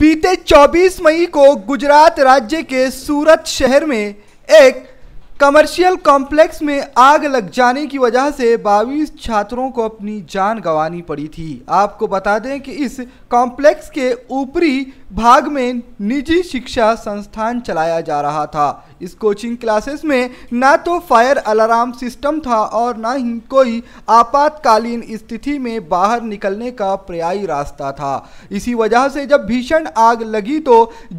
बीते 24 मई को गुजरात राज्य के सूरत शहर में एक कमर्शियल कॉम्प्लेक्स में आग लग जाने की वजह से 22 छात्रों को अपनी जान गंवानी पड़ी थी आपको बता दें कि इस कॉम्प्लेक्स के ऊपरी भाग में निजी शिक्षा संस्थान चलाया जा रहा था इस कोचिंग क्लासेस में ना तो फायर अलार्म सिस्टम था और ना ही कोई आपातकालीन स्थिति में बाहर निकलने का पर्यायी रास्ता था इसी वजह से जब भीषण आग लगी तो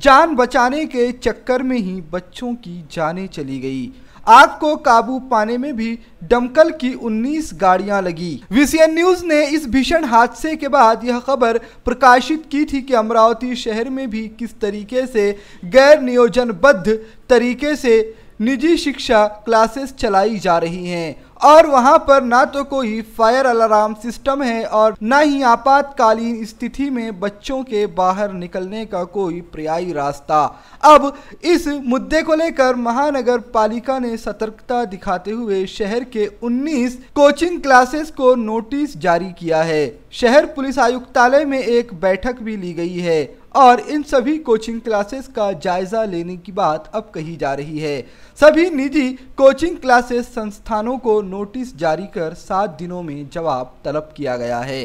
जान बचाने के चक्कर में ही बच्चों की जानें चली गई आग को काबू पाने में भी दमकल की 19 गाड़ियां लगी वीसीएन न्यूज ने इस भीषण हादसे के बाद यह खबर प्रकाशित की थी कि अमरावती शहर में भी किस तरीके से गैर नियोजनबद्ध तरीके से निजी शिक्षा क्लासेस चलाई जा रही हैं और वहां पर ना तो कोई फायर अलार्म सिस्टम है और ना ही आपातकालीन स्थिति में बच्चों के बाहर निकलने का कोई पर्यायी रास्ता अब इस मुद्दे को लेकर महानगर पालिका ने सतर्कता दिखाते हुए शहर के 19 कोचिंग क्लासेस को नोटिस जारी किया है शहर पुलिस आयुक्तालय में एक बैठक भी ली गई है और इन सभी कोचिंग क्लासेस का जायजा लेने की बात अब कही जा रही है सभी निजी कोचिंग क्लासेस संस्थानों को नोटिस जारी कर सात दिनों में जवाब तलब किया गया है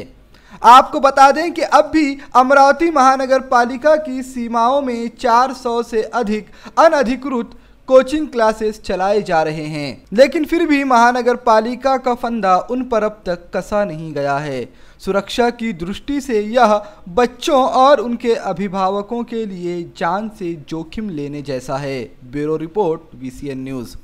आपको बता दें कि अब भी अमरावती महानगर पालिका की सीमाओं में 400 से अधिक अनधिकृत कोचिंग क्लासेस चलाए जा रहे हैं लेकिन फिर भी महानगर पालिका का फंदा उन पर अब तक कसा नहीं गया है सुरक्षा की दृष्टि से यह बच्चों और उनके अभिभावकों के लिए जान से जोखिम लेने जैसा है ब्यूरो रिपोर्ट वी न्यूज़